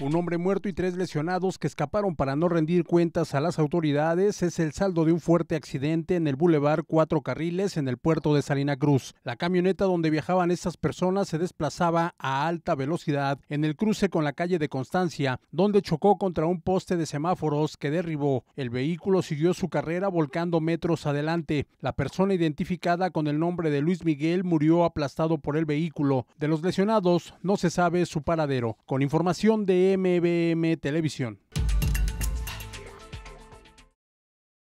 Un hombre muerto y tres lesionados que escaparon para no rendir cuentas a las autoridades es el saldo de un fuerte accidente en el bulevar Cuatro Carriles en el puerto de Salina Cruz. La camioneta donde viajaban estas personas se desplazaba a alta velocidad en el cruce con la calle de Constancia, donde chocó contra un poste de semáforos que derribó. El vehículo siguió su carrera volcando metros adelante. La persona identificada con el nombre de Luis Miguel murió aplastado por el vehículo. De los lesionados no se sabe su paradero. Con información de MVM MBM Televisión.